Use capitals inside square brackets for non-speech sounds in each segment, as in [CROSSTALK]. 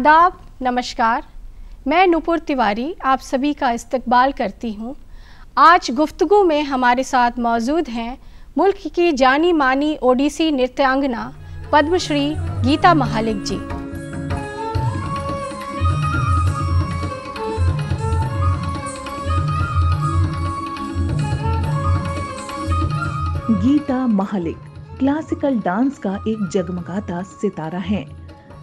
आदाब नमस्कार मैं नुपुर तिवारी आप सभी का इस्तकबाल करती हूँ आज गुफ्तगु में हमारे साथ मौजूद हैं मुल्क की जानी मानी ओडिसी नृत्यांगना पद्मश्री गीता महालिक जी गीता महालिक क्लासिकल डांस का एक जगमगाता सितारा है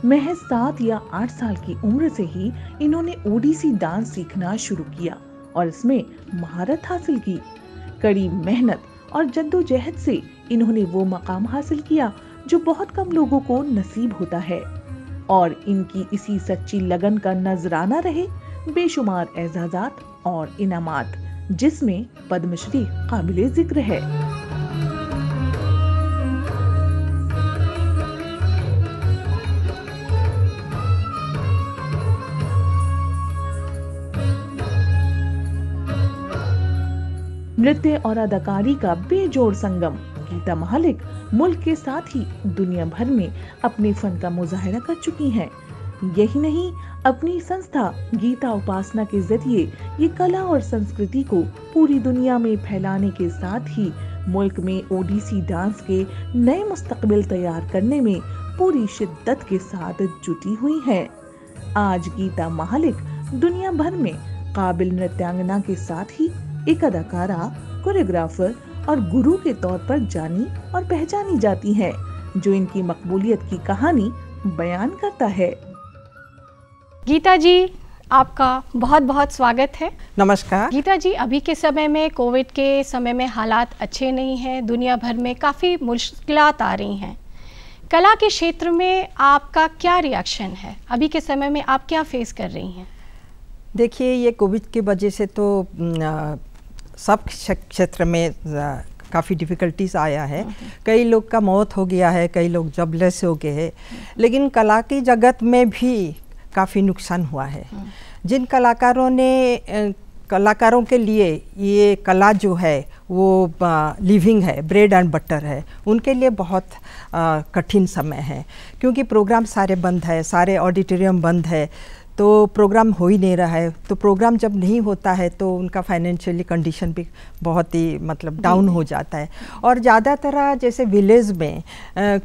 महज सात या आठ साल की उम्र से ही इन्होंने ओडिसी डांस सीखना शुरू किया और इसमें महारत हासिल की कड़ी मेहनत और जद्दोजहद से इन्होंने वो मकाम हासिल किया जो बहुत कम लोगों को नसीब होता है और इनकी इसी सच्ची लगन का नजराना रहे बेशुमार एजाजात और इनामात जिसमें पद्मश्री काबिल जिक्र है नृत्य और अदाकारी का बेजोड़ संगम गीता महालिक मुल्क के साथ ही दुनिया भर में अपने फन का मुजाहरा कर चुकी हैं यही नहीं अपनी संस्था गीता उपासना के जरिए ये कला और संस्कृति को पूरी दुनिया में फैलाने के साथ ही मुल्क में ओडिसी डांस के नए मुस्तकबिल तैयार करने में पूरी शिद्दत के साथ जुटी हुई है आज गीता महालिक दुनिया भर में काबिल नृत्यांगना के साथ ही एक अदाकारा कोरियोग्राफर और गुरु के तौर पर जानी और पहचानी जाती हैं, जो इनकी मकबूलियत की कहानी बयान करता है गीता जी आपका बहुत बहुत स्वागत है नमस्कार गीता जी अभी के समय में कोविड के समय में हालात अच्छे नहीं हैं दुनिया भर में काफ़ी मुश्किल आ रही हैं कला के क्षेत्र में आपका क्या रिएक्शन है अभी के समय में आप क्या फेस कर रही हैं देखिए ये कोविड की वजह से तो सब क्षेत्र में काफ़ी डिफ़िकल्टीज आया है कई लोग का मौत हो गया है कई लोग जबलेस हो गए हैं लेकिन कला की जगत में भी काफ़ी नुकसान हुआ है जिन कलाकारों ने कलाकारों के लिए ये कला जो है वो लिविंग है ब्रेड एंड बटर है उनके लिए बहुत कठिन समय है क्योंकि प्रोग्राम सारे बंद है सारे ऑडिटोरियम बंद है तो प्रोग्राम हो ही नहीं रहा है तो प्रोग्राम जब नहीं होता है तो उनका फाइनेंशियली कंडीशन भी बहुत ही मतलब डाउन हो जाता है और ज़्यादातर जैसे विलेज में आ,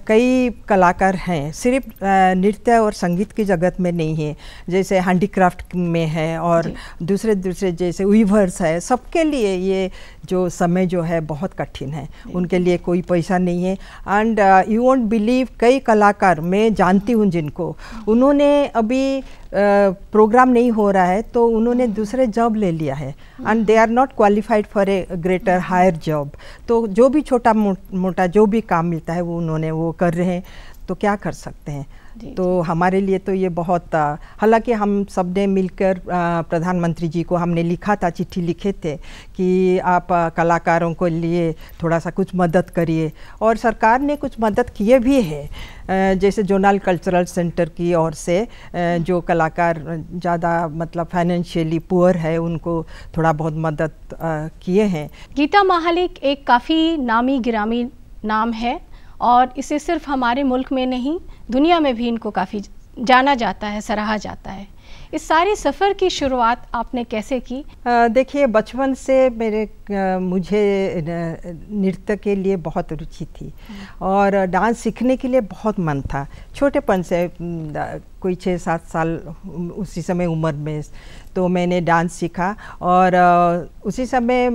कई कलाकार हैं सिर्फ नृत्य और संगीत की जगत में नहीं है जैसे हैंडीक्राफ्ट में है और दूसरे दूसरे जैसे वीवर्स है सबके लिए ये जो समय जो है बहुत कठिन है उनके लिए कोई पैसा नहीं है एंड यू वोंट बिलीव कई कलाकार मैं जानती हूँ जिनको उन्होंने अभी प्रोग्राम नहीं हो रहा है तो उन्होंने दूसरे जॉब ले लिया है and they are not qualified for a greater higher job तो जो भी छोटा मोटा जो भी काम मिलता है वो उन्होंने वो कर रहे हैं तो क्या कर सकते हैं तो हमारे लिए तो ये बहुत हालांकि हम सब ने मिलकर प्रधानमंत्री जी को हमने लिखा था चिट्ठी लिखे थे कि आप कलाकारों को लिए थोड़ा सा कुछ मदद करिए और सरकार ने कुछ मदद किए भी है जैसे जोनल कल्चरल सेंटर की ओर से जो कलाकार ज़्यादा मतलब फाइनेंशियली पुअर है उनको थोड़ा बहुत मदद किए हैं गीता महालिक एक काफ़ी नामी गिरामी नाम है और इसे सिर्फ हमारे मुल्क में नहीं दुनिया में भी इनको काफ़ी जाना जाता है सराहा जाता है इस सारे सफ़र की शुरुआत आपने कैसे की देखिए बचपन से मेरे आ, मुझे नृत्य के लिए बहुत रुचि थी हम्म। और डांस सीखने के लिए बहुत मन था छोटेपन से कोई छः सात साल उसी समय उम्र में तो मैंने डांस सीखा और उसी समय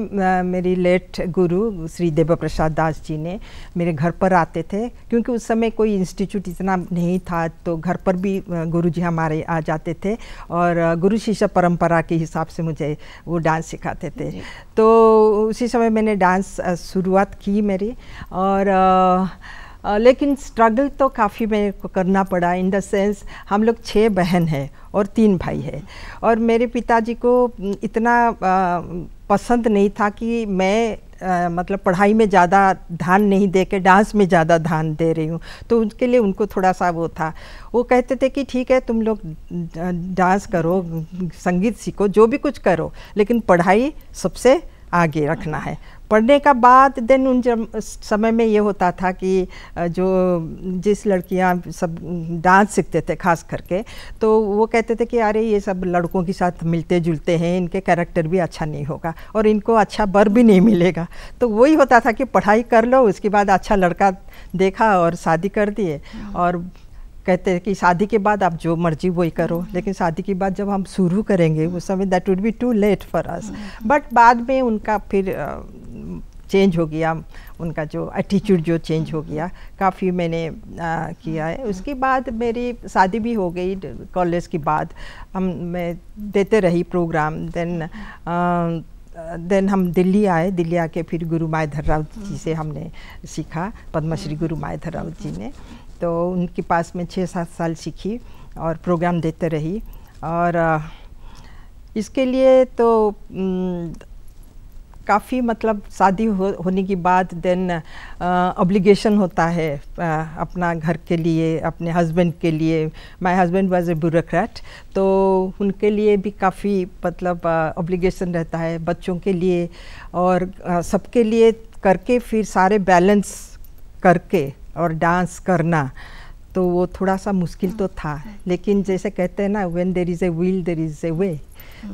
मेरी लेट गुरु श्री देव प्रसाद दास जी ने मेरे घर पर आते थे क्योंकि उस समय कोई इंस्टीट्यूट इतना नहीं था तो घर पर भी गुरु जी हमारे आ जाते थे और गुरु शिष्य परंपरा के हिसाब से मुझे वो डांस सिखाते थे तो उसी समय मैंने डांस शुरुआत की मेरी और लेकिन स्ट्रगल तो काफ़ी मेरे को करना पड़ा इन द सेंस हम लोग छः बहन हैं और तीन भाई है और मेरे पिताजी को इतना पसंद नहीं था कि मैं मतलब पढ़ाई में ज़्यादा ध्यान नहीं दे के डांस में ज़्यादा ध्यान दे रही हूँ तो उनके लिए उनको थोड़ा सा वो था वो कहते थे कि ठीक है तुम लोग डांस करो संगीत सीखो जो भी कुछ करो लेकिन पढ़ाई सबसे आगे रखना है पढ़ने का बाद देन उन जब समय में ये होता था कि जो जिस लड़कियां सब डांस सीखते थे खास करके तो वो कहते थे कि अरे ये सब लड़कों के साथ मिलते जुलते हैं इनके कैरेक्टर भी अच्छा नहीं होगा और इनको अच्छा बर भी नहीं मिलेगा तो वही होता था कि पढ़ाई कर लो उसके बाद अच्छा लड़का देखा और शादी कर दिए हाँ। और कहते हैं कि शादी के बाद आप जो मर्जी वही करो हम्म। लेकिन शादी के बाद जब हम शुरू करेंगे उस समय that would be too late for us but बाद में उनका फिर चेंज हो गया उनका जो एटीट्यूड जो चेंज हो गया काफ़ी मैंने आ, किया है हम्म। उसके बाद मेरी शादी भी हो गई कॉलेज के बाद हम मैं देते रही प्रोग्राम देन आ, देन हम दिल्ली आए दिल्ली आके फिर गुरु धर राव जी हम्म। से हमने सीखा पद्मश्री गुरु धर राव जी ने तो उनके पास में छः सात साल सीखी और प्रोग्राम देते रही और इसके लिए तो काफ़ी मतलब शादी हो, होने के बाद देन ऑब्लिगेशन होता है आ, अपना घर के लिए अपने हस्बैंड के लिए my husband was a bureaucrat तो उनके लिए भी काफ़ी मतलब ऑब्लिगेशन रहता है बच्चों के लिए और सबके लिए करके फिर सारे बैलेंस करके और डांस करना तो वो थोड़ा सा मुश्किल तो था हाँ। लेकिन जैसे कहते हैं ना when there is a will there is a way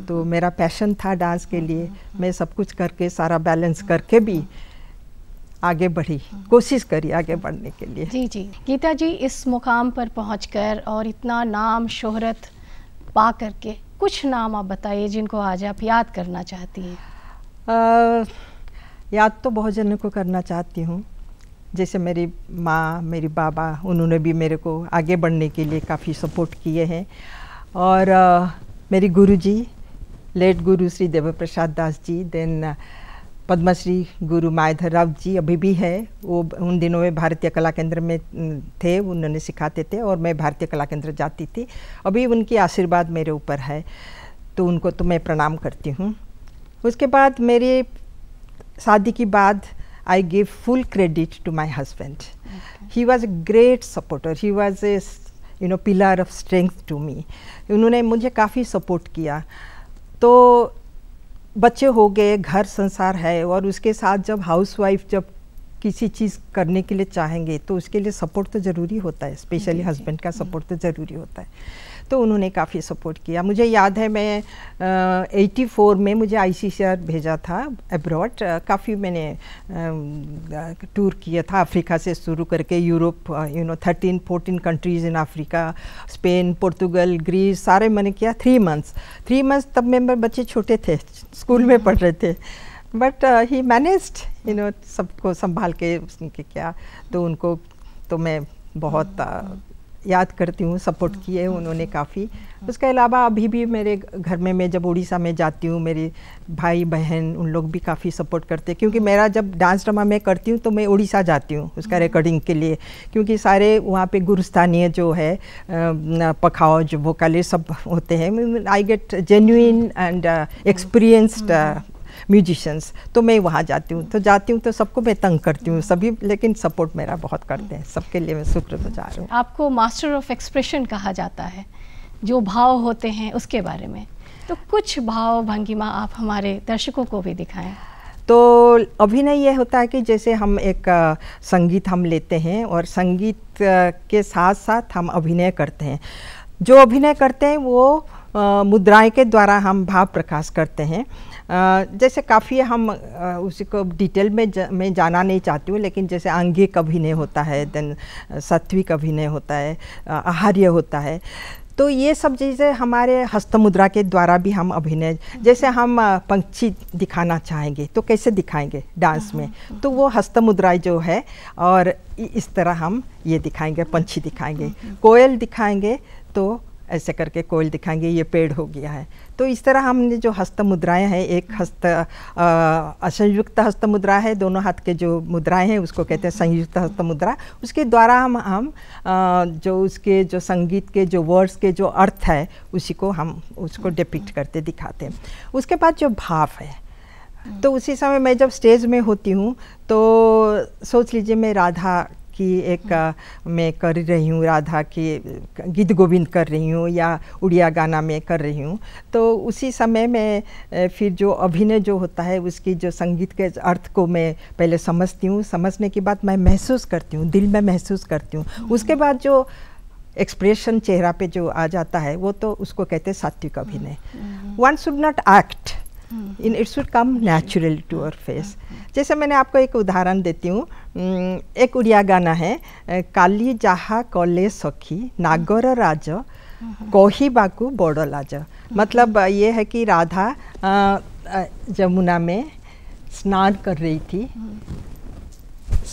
तो मेरा पैशन था डांस के लिए हम्म, हम्म। मैं सब कुछ करके सारा बैलेंस हाँ। करके भी आगे बढ़ी हाँ। कोशिश करी आगे बढ़ने के लिए जी जी गीता जी इस मुकाम पर कर और इतना नाम शोहरत पा करके कुछ नाम आप बताइए जिनको आज आप याद करना चाहती हैं याद तो बहुत जन को करना चाहती हूँ जैसे मेरी माँ मेरी बाबा उन्होंने भी मेरे को आगे बढ़ने के लिए काफ़ी सपोर्ट किए हैं और मेरे मेरी जी लेट गुरु श्री देव प्रसाद दास जी देन पद्मश्री गुरु मायधर राव जी अभी भी है वो उन दिनों में भारतीय कला केंद्र में थे उन्होंने सिखाते थे और मैं भारतीय कला केंद्र जाती थी अभी उनकी आशीर्वाद मेरे ऊपर है तो उनको तो मैं प्रणाम करती हूँ उसके बाद मेरे शादी के बाद I give full credit to my husband. Okay. He was a great supporter. He was a you know pillar of strength to me. उन्होंने मुझे काफ़ी support किया तो बच्चे हो गए घर संसार है और उसके साथ जब हाउसवाइफ जब किसी चीज़ करने के लिए चाहेंगे तो उसके लिए support तो ज़रूरी होता है specially husband का support तो ज़रूरी होता है तो उन्होंने काफ़ी सपोर्ट किया मुझे याद है मैं एटी फोर में मुझे आई सी भेजा था एब्रॉड काफ़ी मैंने टूर किया था अफ्रीका से शुरू करके Europe you know thirteen fourteen countries in Africa Spain Portugal Greece सारे मैंने किया थ्री मंथ्स थ्री मंथ्स तब मेरे बच्चे छोटे थे स्कूल में पढ़ रहे थे but he manage you know सबको संभाल के उसने किया तो उनको तो मैं बहुत uh, याद करती हूँ सपोर्ट किए उन्होंने काफ़ी उसके अलावा अभी भी मेरे घर में मैं जब उड़ीसा में जाती हूँ मेरे भाई बहन उन लोग भी काफ़ी सपोर्ट करते हैं क्योंकि मेरा जब डांस ड्रामा मैं करती हूँ तो मैं उड़ीसा जाती हूँ उसका रिकॉर्डिंग हम्म। के लिए क्योंकि सारे वहाँ पे गुरुस्थानीय जो है पखाओ जो वोकाले सब होते हैं I get genuine and experienced musicians तो मैं वहाँ जाती हूँ तो जाती हूँ तो सबको मैं तंग करती हूँ सभी लेकिन सपोर्ट मेरा बहुत करते हैं सबके लिए मैं शुक्रगुजार हूँ आपको मास्टर ऑफ एक्सप्रेशन कहा जाता है जो भाव होते हैं उसके बारे में तो कुछ भाव भंगिमा आप हमारे दर्शकों को भी दिखाएं तो अभिनय यह होता है कि जैसे हम एक संगीत हम लेते हैं और संगीत के साथ साथ हम अभिनय करते हैं जो अभिनय करते हैं वो मुद्राएं के द्वारा हम भाव प्रकाश करते हैं जैसे काफ़ी हम उसी को डिटेल में ज, मैं जाना नहीं चाहती हूँ लेकिन जैसे कभी अभिनय होता है देन सात्विक अभिनय होता है आहार्य होता है तो ये सब चीज़ें हमारे हस्त मुद्रा के द्वारा भी हम अभिनय जैसे हम पंक्षी दिखाना चाहेंगे तो कैसे दिखाएंगे डांस में हाँ। तो वो हस्त मुद्राएँ जो है और इस तरह हम ये दिखाएंगे पंछी दिखाएंगे हाँ। कोयल दिखाएंगे तो ऐसे करके कोयल दिखाएंगे ये पेड़ हो गया है तो इस तरह हमने जो हस्त मुद्राएँ हैं एक हस्त असंयुक्त हस्त मुद्रा है दोनों हाथ के जो मुद्राएं हैं उसको कहते हैं संयुक्त हस्त मुद्रा उसके द्वारा हम हम आ, जो उसके जो संगीत के जो वर्ड्स के जो अर्थ है उसी को हम उसको डिपिक्ट करते दिखाते हैं उसके बाद जो भाव है तो उसी समय मैं जब स्टेज में होती हूँ तो सोच लीजिए मैं राधा की एक मैं कर रही हूँ राधा के गीत गोविंद कर रही हूँ या उड़िया गाना में कर रही हूँ तो उसी समय में फिर जो अभिनय जो होता है उसकी जो संगीत के अर्थ को मैं पहले समझती हूँ समझने के बाद मैं महसूस करती हूँ दिल में महसूस करती हूँ हम्म। उसके बाद जो एक्सप्रेशन चेहरा पे जो आ जाता है वो तो उसको कहते हैं सात्विक अभिनय one should not act in its would come natural to our face जैसे मैंने आपको एक उदाहरण देती हूँ hmm, एक उड़िया गाना है काली जहा कले सखी नागर राज hmm. कहवाकू बड़ लाज hmm. मतलब ये है कि राधा जमुना में स्नान कर रही थी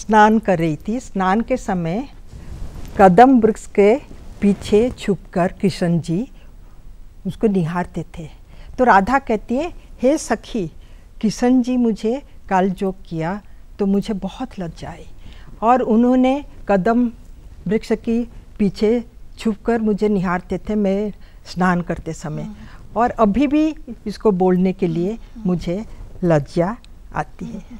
स्नान कर रही थी स्नान के समय कदम वृक्ष के पीछे छुपकर कृष्ण जी उसको निहारते थे तो राधा कहती है हे सखी किशन जी मुझे काल जोक किया तो मुझे बहुत लज्जा आई और उन्होंने कदम वृक्ष की पीछे छुप कर मुझे निहारते थे मैं स्नान करते समय और अभी भी इसको बोलने के लिए मुझे लज्जा आती है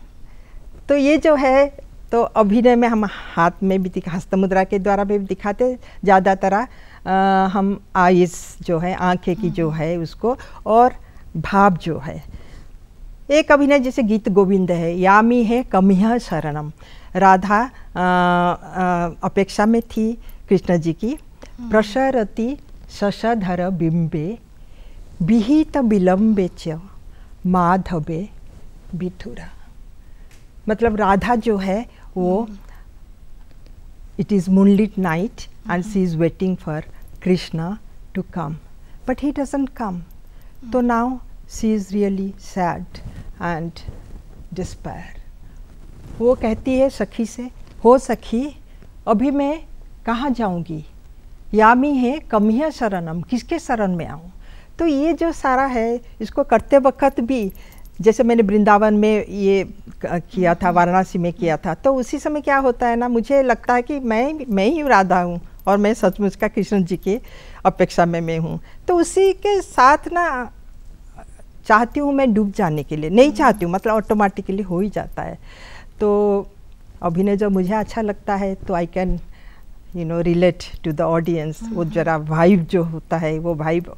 तो ये जो है तो अभिनय में हम हाथ में भी दिखा हस्त मुद्रा के द्वारा भी दिखाते ज़्यादातर हम आइस जो है आंखें की जो है उसको और भाव जो है एक अभिनय जैसे गीत गोविंद है यामी है कमिया शरणम राधा आ, आ, अपेक्षा में थी कृष्ण जी की हम्म। प्रसरति शशधर बिंबे विहित विलम्बे च माधवे बिथुरा मतलब राधा जो है वो it is moonlit night and she is waiting for Krishna to come but he doesn't come तो now she is really sad and despair वो कहती है सखी से हो सखी अभी मैं कहाँ जाऊँगी यामी है कमिया शरणम किसके शरण में आऊँ तो ये जो सारा है इसको करते वक्त भी जैसे मैंने वृंदावन में ये किया था वाराणसी में किया था तो उसी समय क्या होता है ना मुझे लगता है कि मैं मैं ही राधा हूँ और मैं सचमुच का कृष्ण जी की अपेक्षा में मैं हूँ तो उसी के साथ ना चाहती हूँ मैं डूब जाने के लिए नहीं चाहती हूँ मतलब ऑटोमेटिकली हो ही जाता है तो अभिनय जब मुझे अच्छा लगता है तो I can you know relate to the audience वो हम्म। जरा वाइब जो होता है वो vibe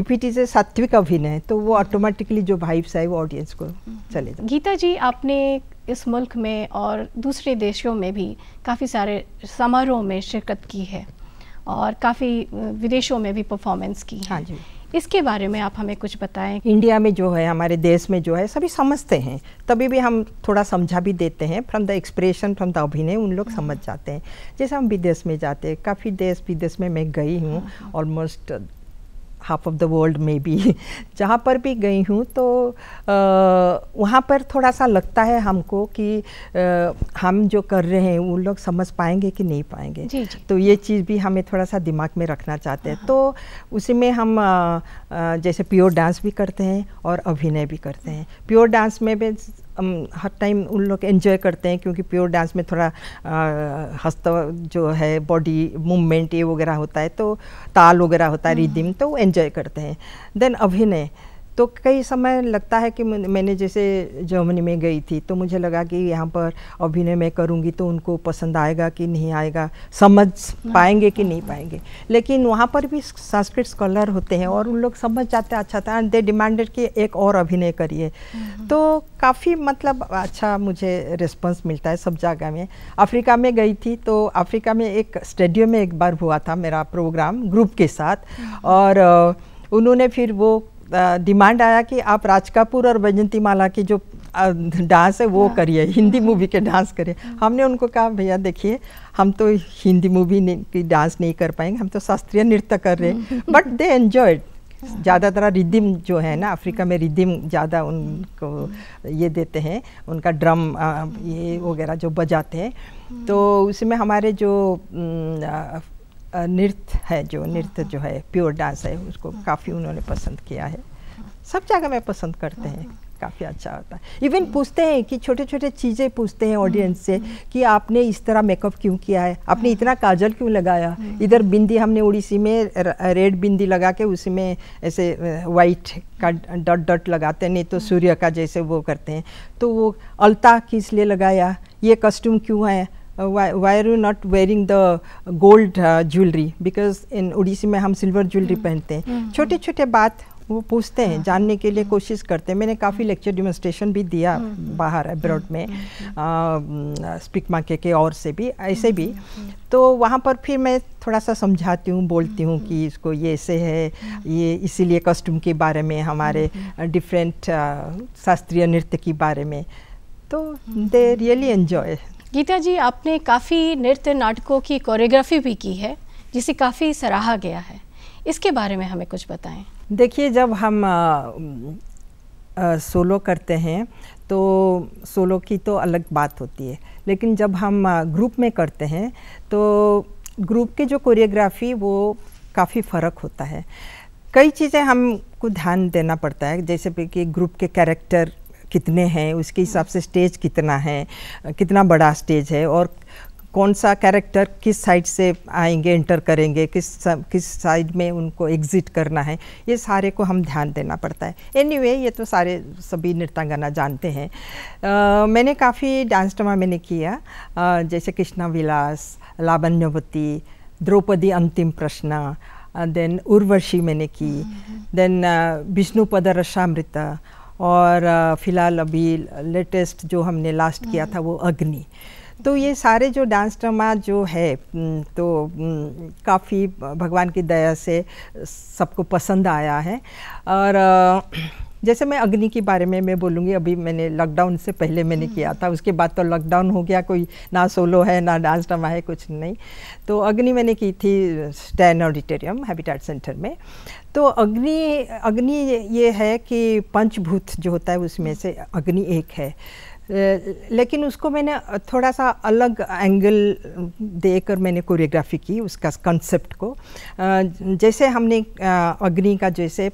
if it is a सात्विक अभिनय तो वो ऑटोमेटिकली हम्म। जो वाइब्स है वो ऑडियंस को हम्म। चले जाए गीता जी आपने इस मुल्क में और दूसरे देशों में भी काफ़ी सारे समारोह में शिरकत की है और काफ़ी विदेशों में भी परफॉर्मेंस की है हाँ जी इसके बारे में आप हमें कुछ बताएं इंडिया में जो है हमारे देश में जो है सभी समझते हैं तभी भी हम थोड़ा समझा भी देते हैं from the expression from the अभिनय उन लोग समझ जाते हैं जैसे हम विदेश में जाते हैं काफ़ी देश विदेश में मैं गई हूँ ऑलमोस्ट हाँ। हाफ ऑफ द वर्ल्ड में भी जहाँ पर भी गई हूँ तो वहाँ पर थोड़ा सा लगता है हमको कि आ, हम जो कर रहे हैं उन लोग समझ पाएंगे कि नहीं पाएंगे जी जी। तो ये चीज़ भी हमें थोड़ा सा दिमाग में रखना चाहते हैं हाँ। तो उसी में हम आ, आ, जैसे प्योर डांस भी करते हैं और अभिनय भी करते हैं प्योर डांस में भी हर टाइम उन लोग एंजॉय करते हैं क्योंकि प्योर डांस में थोड़ा हस्त जो है बॉडी मूवमेंट ये वगैरह होता है तो ताल वगैरह होता है हाँ। रिदिम तो वो एंजॉय करते हैं देन अभिनय तो कई समय लगता है कि मैंने जैसे जर्मनी में गई थी तो मुझे लगा कि यहाँ पर अभिनय मैं करूँगी तो उनको पसंद आएगा कि नहीं आएगा समझ हाँ। पाएंगे कि नहीं पाएंगे लेकिन वहाँ पर भी संस्कृत स्कॉलर होते हैं और उन लोग समझ जाते अच्छा था एंड दे डिमांडेड कि एक और अभिनय करिए हम्म। तो काफ़ी मतलब अच्छा मुझे रिस्पॉन्स मिलता है सब जगह में अफ्रीका में गई थी तो अफ्रीका में एक स्टेडियम में एक बार हुआ था मेरा प्रोग्राम ग्रुप के साथ हम्म। और उन्होंने फिर वो डिमांड आया कि आप राज कपूर और वैजंती माला की जो डांस है वो हाँ। करिए हिंदी मूवी के डांस करिए हाँ। हमने उनको कहा भैया देखिए हम तो हिंदी मूवी की डांस नहीं कर पाएंगे हम तो शास्त्रीय नृत्य कर रहे हैं बट दे एन्जॉयड ज़्यादातर रिदिम जो है ना अफ्रीका में रिदिम ज़्यादा उनको हाँ। ये देते हैं उनका ड्रम ये वगैरह जो बजाते हैं तो उसमें हमारे जो नृत्य है जो हाँ, नृत्य हाँ। जो है प्योर डांस है उसको हाँ। काफ़ी उन्होंने पसंद किया है सब जगह में पसंद करते हैं काफ़ी अच्छा होता है इवन पूछते हैं कि छोटे छोटे चीज़ें पूछते हैं ऑडियंस से कि आपने इस तरह मेकअप क्यों किया है आपने इतना काजल क्यों लगाया इधर बिंदी हमने उड़ीसी में रेड बिंदी लगा के उसी में ऐसे वाइट का डट डट लगाते हैं नहीं तो सूर्य का जैसे वो करते हैं तो वो अलता किस लिए लगाया ये कस्ट्यूम क्यों है uh, why, why are you not wearing the gold uh, jewelry because in Odissi में हम सिल्वर ज्वेलरी hmm. पहनते हैं hmm. छोटे छोटे बात वो पूछते हैं हाँ। जानने के लिए कोशिश करते हैं मैंने काफ़ी लेक्चर डिमोस्ट्रेशन भी दिया hmm. बाहर अब्रॉड में स्पिकमा के के और से भी ऐसे भी तो वहाँ पर फिर मैं थोड़ा सा समझाती हूँ बोलती हूँ कि इसको ये ऐसे है ये इसीलिए कस्टम के बारे में हमारे डिफरेंट शास्त्रीय नृत्य के बारे में तो they really enjoy Geeta ji आपने काफ़ी नृत्य नाटकों की कोरियोग्राफी भी की है जिसे काफ़ी सराहा गया है इसके बारे में हमें कुछ बताएं देखिए जब हम आ, आ, सोलो करते हैं तो सोलो की तो अलग बात होती है लेकिन जब हम आ, ग्रुप में करते हैं तो ग्रुप की जो कोरियोग्राफी वो काफ़ी फ़र्क होता है कई चीज़ें हमको ध्यान देना पड़ता है जैसे कि ग्रुप के कैरेक्टर कितने हैं उसके हिसाब से स्टेज कितना है कितना बड़ा स्टेज है और कौन सा कैरेक्टर किस साइड से आएंगे एंटर करेंगे किस किस साइड में उनको एग्जिट करना है ये सारे को हम ध्यान देना पड़ता है एनीवे anyway, ये तो सारे सभी नृत्यांगना जानते हैं आ, मैंने काफ़ी डांस ड्रामा मैंने किया आ, जैसे कृष्णा विलास लावण्यवती द्रौपदी अंतिम प्रश्न देन उर्वशी मैंने की देन हम्म, हम्म। विष्णुपद रसामृता और फ़िलहाल अभी लेटेस्ट जो हमने लास्ट किया था वो अग्नि तो ये सारे जो डांस ड्रामा जो है तो काफ़ी भगवान की दया से सबको पसंद आया है और जैसे मैं अग्नि के बारे में मैं बोलूँगी अभी मैंने लॉकडाउन से पहले मैंने किया हम्म। था उसके बाद तो लॉकडाउन हो गया कोई ना सोलो है ना डांस ड्रामा है कुछ नहीं तो अग्नि मैंने की थी स्टैन ऑडिटोरियम हैबिटेट सेंटर में तो अग्नि अग्नि ये है कि पंचभूत जो होता है उसमें से अग्नि एक है लेकिन उसको मैंने थोड़ा सा अलग एंगल देकर मैंने कोरियोग्राफी की उसका कंसेप्ट को जैसे हमने अग्नि का जैसे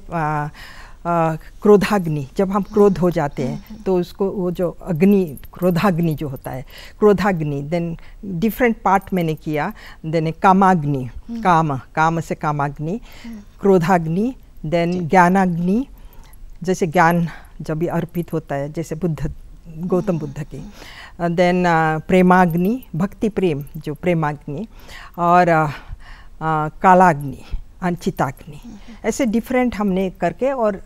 क्रोधाग्नि जब हम क्रोध हो जाते हैं तो उसको वो जो अग्नि क्रोधाग्नि जो होता है क्रोधाग्नि देन डिफरेंट पार्ट मैंने किया देन कामाग्नि काम काम से कामाग्नि क्रोधाग्नि देन ज्ञानाग्नि जैसे ज्ञान जब भी अर्पित होता है जैसे बुद्ध गौतम बुद्ध की देन प्रेमाग्नि भक्ति प्रेम जो प्रेमाग्नि और कालाग्नि अंचिताग्नि ऐसे डिफरेंट हमने करके और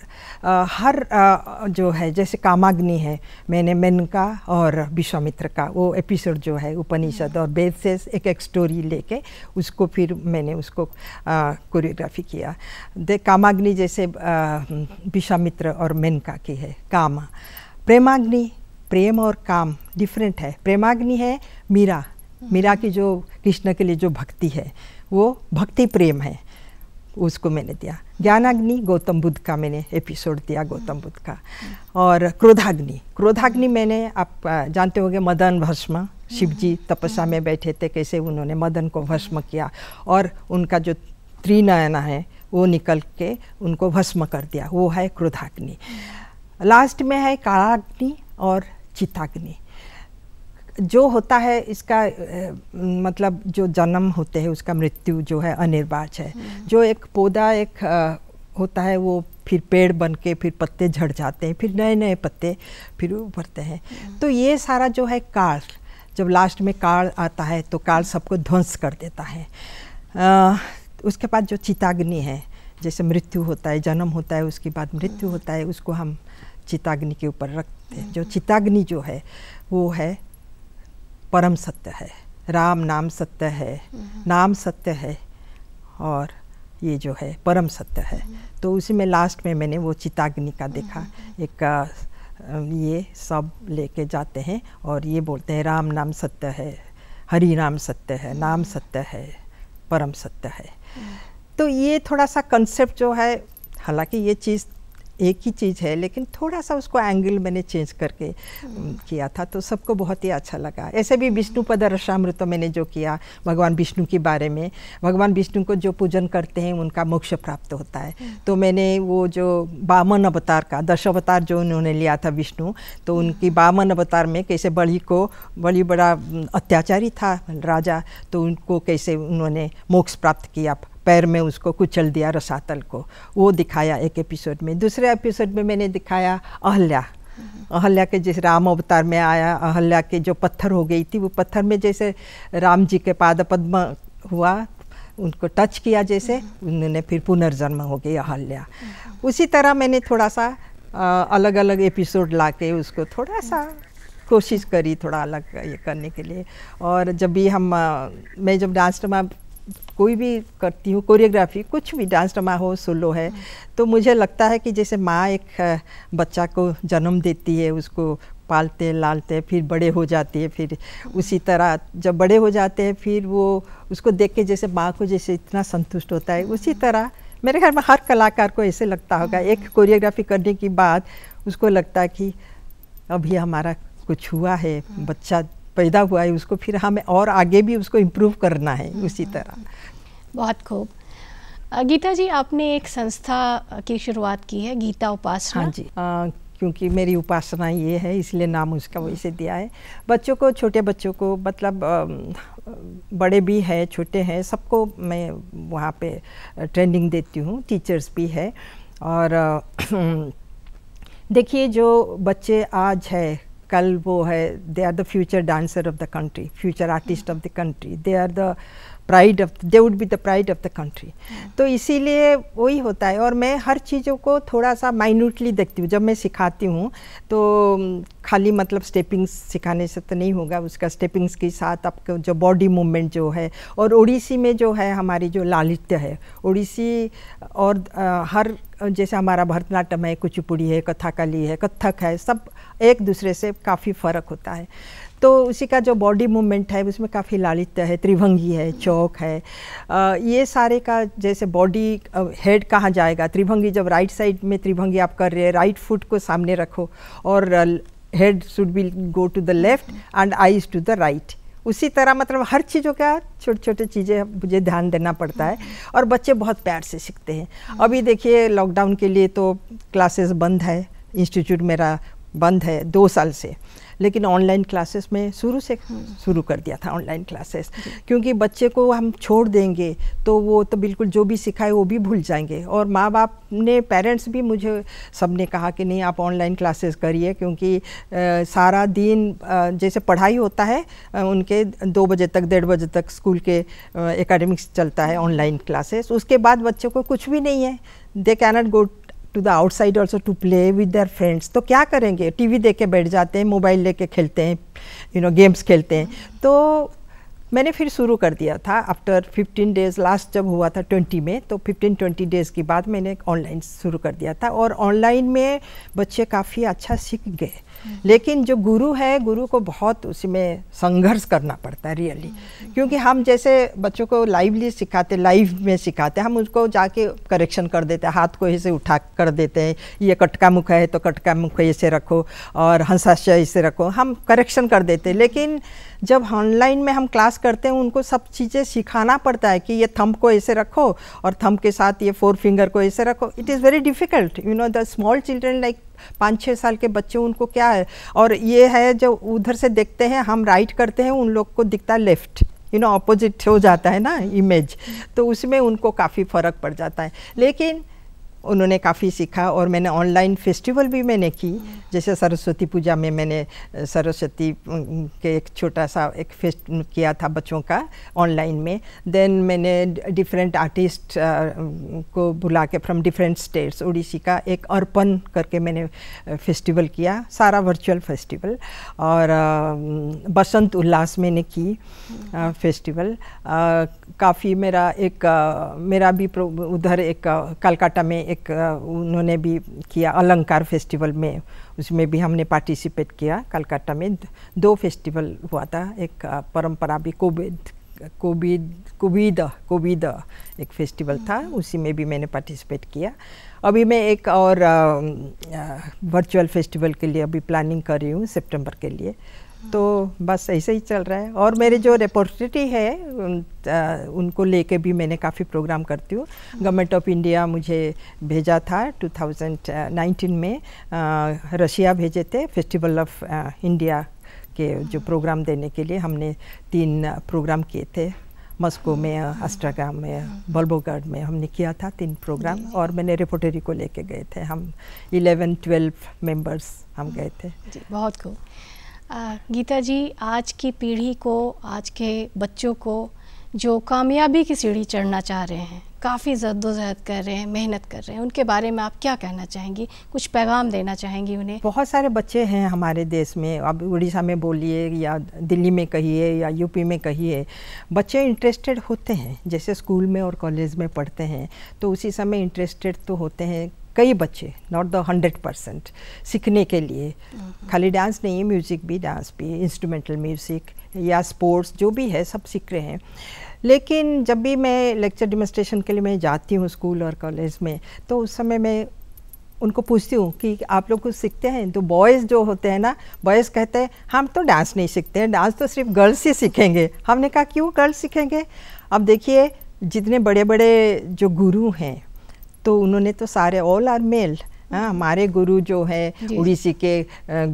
आ, हर आ, जो है जैसे कामाग्नि है मैंने मेन का और विश्वामित्र का वो एपिसोड जो है उपनिषद और वेद से एक एक स्टोरी लेके उसको फिर मैंने उसको कोरियोग्राफी किया दे कामाग्नि जैसे विश्वामित्र और मेनका की है काम प्रेमाग्नि प्रेम और काम डिफरेंट है प्रेमाग्नि है मीरा मीरा की जो कृष्ण के लिए जो भक्ति है वो भक्ति प्रेम है उसको मैंने दिया ज्ञानाग्नि गौतम बुद्ध का मैंने एपिसोड दिया गौतम बुद्ध का और क्रोधाग्नि क्रोधाग्नि मैंने आप जानते होंगे मदन भस्म शिवजी तपस्या में बैठे थे कैसे उन्होंने मदन को भस्म किया और उनका जो त्रिनयना है वो निकल के उनको भस्म कर दिया वो है क्रोधाग्नि लास्ट में है कालाग्नि और चिताग्नि जो होता है इसका मतलब जो जन्म होते हैं उसका मृत्यु जो है अनिर्वाच है हम्म। जो एक पौधा एक होता है वो फिर पेड़ बन के फिर पत्ते झड़ जाते हैं फिर नए नए पत्ते फिर उभरते हैं हम्म। तो ये सारा जो है काल जब लास्ट में काल आता है तो काल सबको ध्वंस कर देता है आ, उसके बाद जो चिताग्नि है जैसे मृत्यु होता है जन्म होता है उसके बाद मृत्यु हम्म। होता है उसको हम चिताग्नि के ऊपर रखते हैं जो चिताग्नि जो है वो है परम सत्य है राम नाम सत्य है नाम सत्य है और ये जो है परम सत्य है तो उसी में लास्ट में मैंने वो चिताग्नि का देखा एक ये सब लेके जाते हैं और ये बोलते हैं राम नाम सत्य है हरि नाम सत्य है नाम सत्य है परम सत्य है तो ये थोड़ा सा कंसेप्ट जो है हालांकि ये चीज़ एक ही चीज़ है लेकिन थोड़ा सा उसको एंगल मैंने चेंज करके हम्म। किया था तो सबको बहुत ही अच्छा लगा ऐसे भी विष्णु पद रसामृत मैंने जो किया भगवान विष्णु के बारे में भगवान विष्णु को जो पूजन करते हैं उनका मोक्ष प्राप्त होता है हम्म। तो मैंने वो जो बामन अवतार का दश अवतार जो उन्होंने लिया था विष्णु तो हम्म। उनकी बामन अवतार में कैसे बड़ी को बड़ी बड़ा अत्याचारी था राजा तो उनको कैसे उन्होंने मोक्ष प्राप्त किया पैर में उसको कुचल दिया रसातल को वो दिखाया एक एपिसोड में दूसरे एपिसोड में मैंने दिखाया अहल्या अहल्या के जैसे राम अवतार में आया अहल्या के जो पत्थर हो गई थी वो पत्थर में जैसे राम जी के पाद पद्म हुआ उनको टच किया जैसे उन्होंने फिर पुनर्जन्म हो गई अहल्या उसी तरह मैंने थोड़ा सा आ, अलग अलग एपिसोड ला के उसको थोड़ा सा कोशिश करी थोड़ा अलग ये करने के लिए और जब भी हम मैं जब डांस में कोई भी करती हूँ कोरियोग्राफी कुछ भी डांस ड्रामा हो सोलो है तो मुझे लगता है कि जैसे माँ एक बच्चा को जन्म देती है उसको पालते लालते फिर बड़े हो जाते हैं फिर उसी तरह जब बड़े हो जाते हैं फिर वो उसको देख के जैसे माँ को जैसे इतना संतुष्ट होता है उसी तरह मेरे घर में हर कलाकार को ऐसे लगता होगा एक कोरियोग्राफी करने के बाद उसको लगता है कि अभी हमारा कुछ हुआ है बच्चा पैदा हुआ है उसको फिर हमें और आगे भी उसको इम्प्रूव करना है उसी हाँ। तरह बहुत खूब गीता जी आपने एक संस्था की शुरुआत की है गीता उपासना हाँ जी आ, क्योंकि मेरी उपासना ये है इसलिए नाम उसका हाँ। वैसे दिया है बच्चों को छोटे बच्चों को मतलब बड़े भी हैं छोटे हैं सबको मैं वहाँ पे ट्रेनिंग देती हूँ टीचर्स भी है और [CLEARS THROAT] देखिए जो बच्चे आज है कल वो है they are the future dancer of the country future artist of the country they are the pride of they would be the pride of the country तो इसीलिए वही होता है और मैं हर चीज़ों को थोड़ा सा माइन्यूटली देखती हूँ जब मैं सिखाती हूँ तो खाली मतलब स्टेपिंग्स सिखाने से तो नहीं होगा उसका स्टेपिंग्स के साथ आपका जो बॉडी मूवमेंट जो है और ओडिसी में जो है हमारी जो लालित्य है ओडिसी और आ, हर जैसे हमारा भरतनाट्यम है कुचिपुड़ी है कथाकली है कथक है सब एक दूसरे से काफ़ी फ़र्क होता है तो उसी का जो बॉडी मूवमेंट है उसमें काफ़ी लालित्य है त्रिभंगी है चौक है आ, ये सारे का जैसे बॉडी हेड कहाँ जाएगा त्रिभंगी जब राइट साइड में त्रिभंगी आप कर रहे हैं राइट फुट को सामने रखो और head should be go to the left and eyes to the right उसी तरह मतलब हर चीज़ों का छोटे छोटे चीज़ें मुझे ध्यान देना पड़ता है और बच्चे बहुत प्यार से सीखते हैं अभी देखिए लॉकडाउन के लिए तो क्लासेस बंद है इंस्टीट्यूट मेरा बंद है दो साल से लेकिन ऑनलाइन क्लासेस में शुरू से हाँ। शुरू कर दिया था ऑनलाइन क्लासेस क्योंकि बच्चे को हम छोड़ देंगे तो वो तो बिल्कुल जो भी सिखाए वो भी भूल जाएंगे और माँ बाप ने पेरेंट्स भी मुझे सब ने कहा कि नहीं आप ऑनलाइन क्लासेस करिए क्योंकि आ, सारा दिन आ, जैसे पढ़ाई होता है आ, उनके दो बजे तक डेढ़ बजे तक स्कूल के एकेडमिक्स चलता है ऑनलाइन हाँ। क्लासेस उसके बाद बच्चों को कुछ भी नहीं है they cannot go to the outside also to play with their friends तो क्या करेंगे टीवी देख के बैठ जाते हैं मोबाइल लेके खेलते हैं यू नो गेम्स खेलते हैं तो मैंने फिर शुरू कर दिया था आफ्टर 15 डेज़ लास्ट जब हुआ था 20 में तो 15 20 डेज़ के बाद मैंने ऑनलाइन शुरू कर दिया था और ऑनलाइन में बच्चे काफ़ी अच्छा सीख गए हम्म। लेकिन जो गुरु है गुरु को बहुत उसमें संघर्ष करना पड़ता है रियली हम्म। क्योंकि हम जैसे बच्चों को लाइवली सिखाते लाइव में सिखाते हम उसको जाके करेक्शन कर देते हैं हाथ को ऐसे उठा कर देते हैं ये कटका मुख है तो कटका मुख ऐसे रखो और हंसाशय ऐसे रखो हम करेक्शन कर देते हैं लेकिन जब ऑनलाइन में हम क्लास करते हैं उनको सब चीज़ें सिखाना पड़ता है कि ये थंब को ऐसे रखो और थंब के साथ ये फोर फिंगर को ऐसे रखो it is very difficult you know the small children like पाँच छः साल के बच्चे उनको क्या है और ये है जो उधर से देखते हैं हम राइट करते हैं उन लोग को दिखता है लेफ़्ट यू नो अपोजिट हो जाता है ना इमेज तो उसमें उनको काफ़ी फ़र्क पड़ जाता है लेकिन उन्होंने काफ़ी सीखा और मैंने ऑनलाइन फेस्टिवल भी मैंने की जैसे सरस्वती पूजा में मैंने सरस्वती के एक छोटा सा एक फेस्ट किया था बच्चों का ऑनलाइन में देन मैंने डिफरेंट आर्टिस्ट को बुला के फ्रॉम डिफरेंट स्टेट्स उड़ीसी का एक अर्पण करके मैंने फेस्टिवल किया सारा वर्चुअल फेस्टिवल और बसंत उल्लास मैंने की फेस्टिवल काफ़ी मेरा एक मेरा भी उधर एक कलकत्ता में एक एक उन्होंने भी किया अलंकार फेस्टिवल में उसमें भी हमने पार्टिसिपेट किया कलकत्ता में दो फेस्टिवल हुआ था एक परंपरा भी कोविड कोविड कोविद कोविद एक फेस्टिवल था हम्म। उसी में भी मैंने पार्टिसिपेट किया अभी मैं एक और वर्चुअल फेस्टिवल के लिए अभी प्लानिंग कर रही हूँ सितंबर के लिए तो बस ऐसे ही चल रहा है और मेरे जो रिपोर्टिटी है उन, आ, उनको लेके भी मैंने काफ़ी प्रोग्राम करती हूँ गवर्नमेंट ऑफ इंडिया मुझे भेजा था 2019 में रशिया भेजे थे फेस्टिवल ऑफ इंडिया के जो प्रोग्राम हम्म। देने के लिए हमने तीन प्रोग्राम किए थे मस्को में अस्ट्राग्राम हम्म। में बल्बोगढ़ हम्म। में हमने किया था तीन प्रोग्राम और मैंने रिपोर्टरी को लेके गए थे हम 11 12 मेंबर्स हम गए थे जी बहुत खूब गीता जी आज की पीढ़ी को आज के बच्चों को जो कामयाबी की सीढ़ी चढ़ना चाह रहे हैं काफ़ी जद्दोजहद कर रहे हैं मेहनत कर रहे हैं उनके बारे में आप क्या कहना चाहेंगी कुछ पैगाम देना चाहेंगी उन्हें बहुत सारे बच्चे हैं हमारे देश में अब उड़ीसा में बोलिए या दिल्ली में कहिए या यूपी में कहिए बच्चे इंटरेस्टेड होते हैं जैसे स्कूल में और कॉलेज में पढ़ते हैं तो उसी समय इंटरेस्टेड तो होते हैं कई बच्चे नॉट द हंड्रेड परसेंट सीखने के लिए हम्म। खाली डांस नहीं है म्यूज़िक भी डांस भी इंस्ट्रूमेंटल म्यूज़िक या स्पोर्ट्स जो भी है सब सीख रहे हैं लेकिन जब भी मैं लेक्चर डिमोस्ट्रेशन के लिए मैं जाती हूँ स्कूल और कॉलेज में तो उस समय मैं उनको पूछती हूँ कि आप लोग कुछ सीखते हैं तो बॉयज़ जो होते हैं ना बॉयज़ कहते हैं हम तो डांस नहीं सीखते हैं डांस तो सिर्फ गर्ल्स ही सीखेंगे हमने कहा क्यों गर्ल्स सीखेंगे अब देखिए जितने बड़े बड़े जो गुरु हैं तो उन्होंने तो सारे ऑल आर मेल हाँ हमारे गुरु जो है उड़ीसी के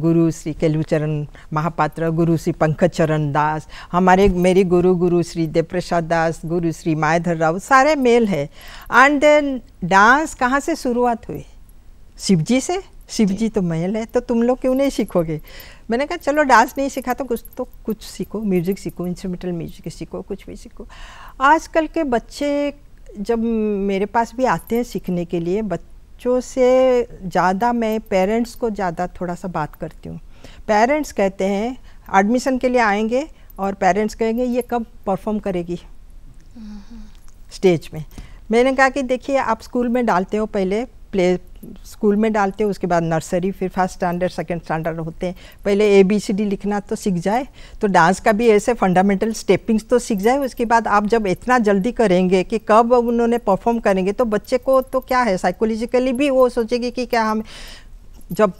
गुरु श्री केलुचरण महापात्र गुरु श्री पंकज चरण दास हमारे मेरी गुरु गुरु श्री देव प्रसाद दास गुरु श्री मायाधर राव सारे मेल है एंड देन डांस कहाँ से शुरुआत हुई शिव जी से शिव जी तो मेल है तो तुम लोग क्यों नहीं सीखोगे मैंने कहा चलो डांस नहीं सीखा तो कुछ तो कुछ सीखो म्यूज़िक सीखो इंस्ट्रूमेंटल म्यूजिक सीखो कुछ भी सीखो आजकल के बच्चे जब मेरे पास भी आते हैं सीखने के लिए बच्चों से ज़्यादा मैं पेरेंट्स को ज़्यादा थोड़ा सा बात करती हूँ पेरेंट्स कहते हैं एडमिशन के लिए आएंगे और पेरेंट्स कहेंगे ये कब परफॉर्म करेगी स्टेज हम्म। में मैंने कहा कि देखिए आप स्कूल में डालते हो पहले प्ले स्कूल में डालते हैं उसके बाद नर्सरी फिर फर्स्ट स्टैंडर्ड सेकंड स्टैंडर्ड होते हैं पहले ए बी सी डी लिखना तो सीख जाए तो डांस का भी ऐसे फंडामेंटल स्टेपिंग्स तो सीख जाए उसके बाद आप जब इतना जल्दी करेंगे कि कब उन्होंने परफॉर्म करेंगे तो बच्चे को तो क्या है साइकोलॉजिकली भी वो सोचेगी कि क्या हम जब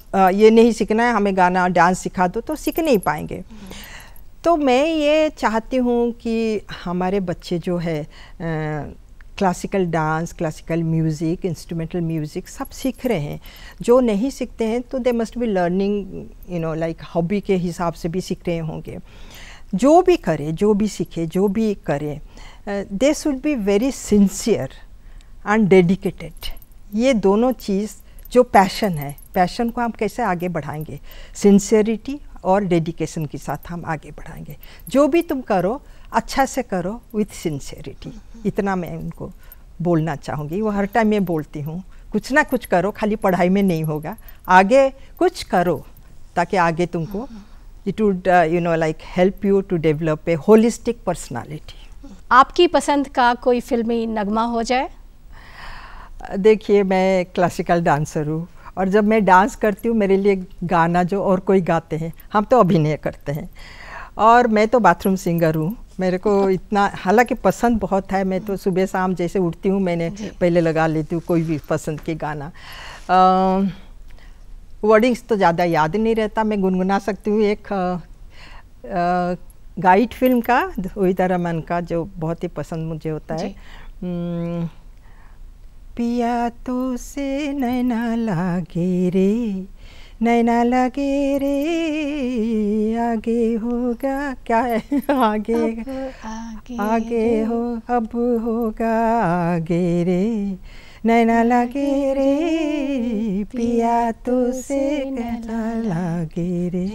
ये नहीं सीखना है हमें गाना डांस सिखा दो तो सीख नहीं पाएंगे तो मैं ये चाहती हूँ कि हमारे बच्चे जो है आ, classical dance classical music instrumental music सब सीख रहे हैं जो नहीं सीखते हैं तो they must be learning you know like hobby के हिसाब से भी सीख रहे होंगे जो भी करे जो भी सीखे जो भी करे they should be very sincere and dedicated ये दोनों चीज़ जो पैशन है पैशन को हम कैसे आगे बढ़ाएंगे सिंसियरिटी और डेडिकेशन के साथ हम आगे बढ़ाएंगे जो भी तुम करो अच्छा से करो विथ सिंसेरिटी इतना मैं उनको बोलना चाहूँगी वो हर टाइम मैं बोलती हूँ कुछ ना कुछ करो खाली पढ़ाई में नहीं होगा आगे कुछ करो ताकि आगे तुमको it would you know like help you to develop a holistic personality आपकी पसंद का कोई फिल्मी नगमा हो जाए देखिए मैं क्लासिकल डांसर हूँ और जब मैं डांस करती हूँ मेरे लिए गाना जो और कोई गाते हैं हम तो अभिनय करते हैं और मैं तो बाथरूम सिंगर हूँ मेरे को इतना हालांकि पसंद बहुत है मैं तो सुबह शाम जैसे उठती हूँ मैंने पहले लगा लेती हूँ कोई भी पसंद के गाना वर्डिंग्स तो ज़्यादा याद नहीं रहता मैं गुनगुना सकती हूँ एक गाइड फिल्म का उदिता रमन का जो बहुत ही पसंद मुझे होता है पिया तो से नैना लागे रे नैना लगे रे आगे होगा क्या है [LAUGHS] आगे आगे, आगे हो अब होगा आगे रे नैना लगे रे पिया तो, तो से नैना लागे रे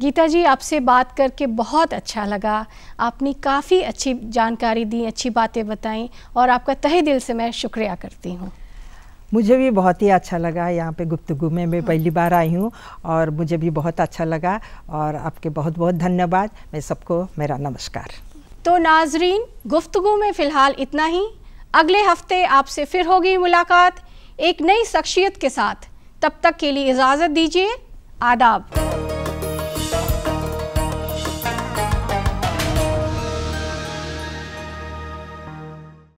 गीता जी आपसे बात करके बहुत अच्छा लगा आपने काफ़ी अच्छी जानकारी दी अच्छी बातें बताई और आपका तहे दिल से मैं शुक्रिया करती हूँ मुझे भी बहुत ही अच्छा लगा यहाँ पे गुप्तगु में मैं हाँ। पहली बार आई हूँ और मुझे भी बहुत अच्छा लगा और आपके बहुत बहुत धन्यवाद मैं सबको मेरा नमस्कार तो नाजरीन गुफ्तगु में फ़िलहाल इतना ही अगले हफ्ते आपसे फिर होगी मुलाकात एक नई शख्सियत के साथ तब तक के लिए इजाज़त दीजिए आदाब